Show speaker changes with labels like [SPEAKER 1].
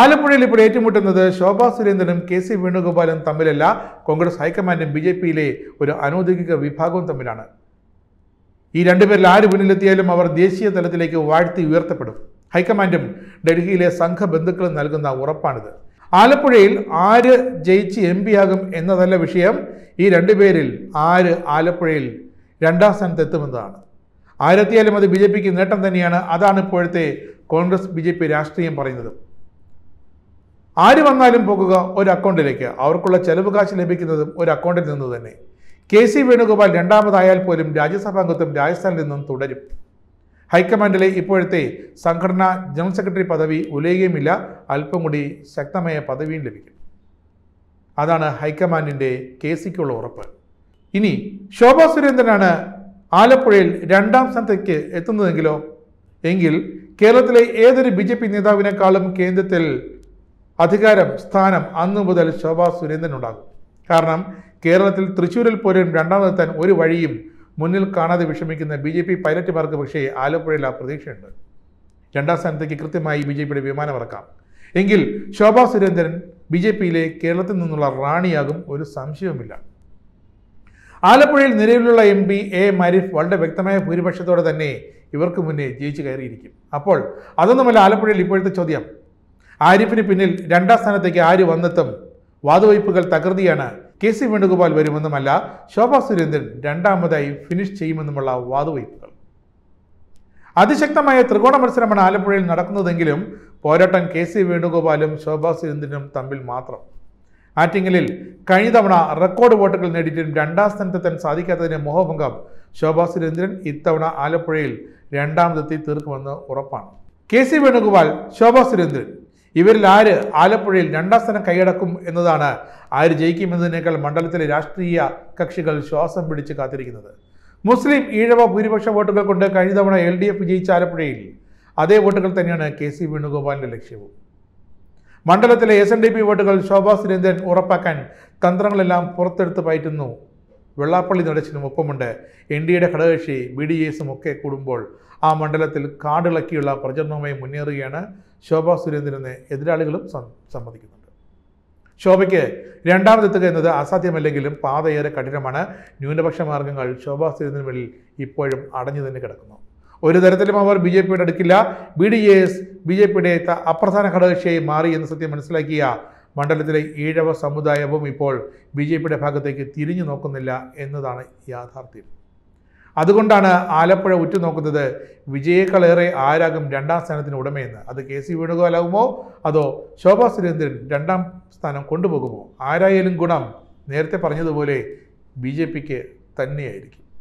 [SPEAKER 1] ആലപ്പുഴയിൽ ഇപ്പോൾ ഏറ്റുമുട്ടുന്നത് ശോഭാ സുരേന്ദ്രനും കെ സി വേണുഗോപാലും തമ്മിലല്ല കോൺഗ്രസ് ഹൈക്കമാൻഡും ബി ജെ പിയിലെ ഒരു അനൗദ്യോഗിക വിഭാഗവും തമ്മിലാണ് ഈ രണ്ടുപേരിൽ ആര് മുന്നിലെത്തിയാലും അവർ ദേശീയ തലത്തിലേക്ക് വാഴ്ത്തി ഉയർത്തപ്പെടും ഹൈക്കമാൻഡും ഡൽഹിയിലെ സംഘബന്ധുക്കളും നൽകുന്ന ഉറപ്പാണിത് ആലപ്പുഴയിൽ ആര് ജയിച്ച് എം ആകും എന്നതല്ല വിഷയം ഈ രണ്ടുപേരിൽ ആര് ആലപ്പുഴയിൽ രണ്ടാം എത്തുമെന്നതാണ് ആരെത്തിയാലും അത് ബി നേട്ടം തന്നെയാണ് അതാണ് ഇപ്പോഴത്തെ കോൺഗ്രസ് ബി രാഷ്ട്രീയം പറയുന്നത് ആര് വന്നാലും പോകുക ഒരു അക്കൗണ്ടിലേക്ക് അവർക്കുള്ള ചെലവ് കാശ് ലഭിക്കുന്നതും ഒരു അക്കൗണ്ടിൽ നിന്ന് തന്നെ കെ സി വേണുഗോപാൽ രണ്ടാമതായാൽ പോലും രാജ്യസഭാംഗത്വം രാജസ്ഥാനിൽ നിന്നും തുടരും ഹൈക്കമാൻഡിലെ ഇപ്പോഴത്തെ സംഘടനാ ജനറൽ സെക്രട്ടറി പദവി ഉലയുകയുമില്ല അല്പം കൂടി ശക്തമായ പദവിയും ലഭിക്കും അതാണ് ഹൈക്കമാൻഡിൻ്റെ കെ സിക്കുള്ള ഉറപ്പ് ഇനി ശോഭാ സുരേന്ദ്രനാണ് ആലപ്പുഴയിൽ രണ്ടാം സ്ഥാനത്തേക്ക് എത്തുന്നതെങ്കിലോ എങ്കിൽ കേരളത്തിലെ ഏതൊരു ബി ജെ പി നേതാവിനേക്കാളും കേന്ദ്രത്തിൽ അധികാരം സ്ഥാനം അന്നു മുതൽ ശോഭാ സുരേന്ദ്രനുണ്ടാകും കാരണം കേരളത്തിൽ തൃശ്ശൂരിൽ പോലും രണ്ടാമതെത്താൻ ഒരു വഴിയും മുന്നിൽ കാണാതെ വിഷമിക്കുന്ന ബി ജെ പി പൈലറ്റുമാർക്ക് പക്ഷേ ആലപ്പുഴയിൽ ആ പ്രതീക്ഷയുണ്ട് രണ്ടാം സ്ഥാനത്തേക്ക് കൃത്യമായി ബി ജെ പിയുടെ വിമാനമിറക്കാം എങ്കിൽ ശോഭാ സുരേന്ദ്രൻ ബി ജെ പിയിലെ കേരളത്തിൽ നിന്നുള്ള റാണിയാകും ഒരു സംശയവുമില്ല ആലപ്പുഴയിൽ നിലവിലുള്ള എം പി എ മാരിഫ് വളരെ വ്യക്തമായ ഭൂരിപക്ഷത്തോടെ തന്നെ ഇവർക്ക് മുന്നേ ജയിച്ചു കയറിയിരിക്കും അപ്പോൾ അതൊന്നുമല്ല ആലപ്പുഴയിൽ ഇപ്പോഴത്തെ ചോദ്യം ആരിഫിന് പിന്നിൽ രണ്ടാം സ്ഥാനത്തേക്ക് ആര് വന്നെത്തും വാതുവയ്പുകൾ തകൃതിയാണ് കെ സി വേണുഗോപാൽ വരുമെന്നുമല്ല ശോഭാ സുരേന്ദ്രൻ രണ്ടാമതായി ഫിനിഷ് ചെയ്യുമെന്നുമുള്ള വാതുവയ്പുകൾ അതിശക്തമായ ത്രികോണ മത്സരമാണ് ആലപ്പുഴയിൽ നടക്കുന്നതെങ്കിലും പോരാട്ടം കെ സി വേണുഗോപാലും ശോഭാ സുരേന്ദ്രനും തമ്മിൽ മാത്രം ആറ്റിങ്ങലിൽ കഴിഞ്ഞ തവണ റെക്കോർഡ് വോട്ടുകൾ നേടിയിട്ടും രണ്ടാം സ്ഥാനത്തെത്താൻ സാധിക്കാത്തതിന് മോഹഭംഗം ശോഭാ സുരേന്ദ്രൻ ഇത്തവണ ആലപ്പുഴയിൽ രണ്ടാമതെത്തി തീർക്കുമെന്ന് ഉറപ്പാണ് കെ സി വേണുഗോപാൽ ശോഭാ സുരേന്ദ്രൻ ഇവരിൽ ആര് ആലപ്പുഴയിൽ രണ്ടാം സ്ഥാനം കൈയടക്കും എന്നതാണ് ആര് ജയിക്കുമെന്നതിനേക്കാൾ മണ്ഡലത്തിലെ രാഷ്ട്രീയ കക്ഷികൾ ശ്വാസം പിടിച്ച് കാത്തിരിക്കുന്നത് മുസ്ലിം ഈഴവ ഭൂരിപക്ഷ വോട്ടുകൾ കൊണ്ട് കഴിഞ്ഞ തവണ എൽ ഡി എഫ് വിജയിച്ച ആലപ്പുഴയിൽ അതേ വോട്ടുകൾ തന്നെയാണ് കെ സി വേണുഗോപാലിൻ്റെ ലക്ഷ്യവും മണ്ഡലത്തിലെ എസ് എൻ ഡി പി വോട്ടുകൾ ശോഭാ സുരേന്ദ്രൻ ഉറപ്പാക്കാൻ തന്ത്രങ്ങളെല്ലാം പുറത്തെടുത്ത് പയറ്റുന്നു വെള്ളാപ്പള്ളി നടച്ചിനും ഒപ്പമുണ്ട് എൻ ഡി എയുടെ ഘടകകക്ഷി ബി ഡി എസും ഒക്കെ കൂടുമ്പോൾ ആ മണ്ഡലത്തിൽ കാടിളക്കിയുള്ള പ്രചരണവുമായി മുന്നേറുകയാണ് ശോഭാ സുരേന്ദ്രനെ എതിരാളികളും സമ്മതിക്കുന്നുണ്ട് ശോഭയ്ക്ക് രണ്ടാമതെത്തുക എന്നത് അസാധ്യമല്ലെങ്കിലും പാതയേറെ കഠിനമാണ് ന്യൂനപക്ഷ മാർഗങ്ങൾ ശോഭാ സുരേന്ദ്രന് ഇപ്പോഴും അടഞ്ഞു തന്നെ കിടക്കുന്നു ഒരു തരത്തിലും അവർ ബി ജെ പിയുടെ അടുക്കില്ല ബി ഡി എസ് ബി ജെ പിയുടെ അപ്രധാന ഘടകകക്ഷിയായി മാറി എന്ന് സത്യം മനസ്സിലാക്കിയ മണ്ഡലത്തിലെ ഈഴവ സമുദായവും ഇപ്പോൾ ബി ജെ പിയുടെ ഭാഗത്തേക്ക് തിരിഞ്ഞു നോക്കുന്നില്ല എന്നതാണ് യാഥാർത്ഥ്യം അതുകൊണ്ടാണ് ആലപ്പുഴ ഉറ്റുനോക്കുന്നത് വിജയേക്കാളേറെ ആരാകും രണ്ടാം സ്ഥാനത്തിന് ഉടമയെന്ന് അത് കെ സി വേണുഗോപാലാകുമോ അതോ ശോഭാ സുരേന്ദ്രൻ രണ്ടാം സ്ഥാനം കൊണ്ടുപോകുമോ ആരായാലും ഗുണം നേരത്തെ പറഞ്ഞതുപോലെ ബി ജെ പിക്ക് തന്നെയായിരിക്കും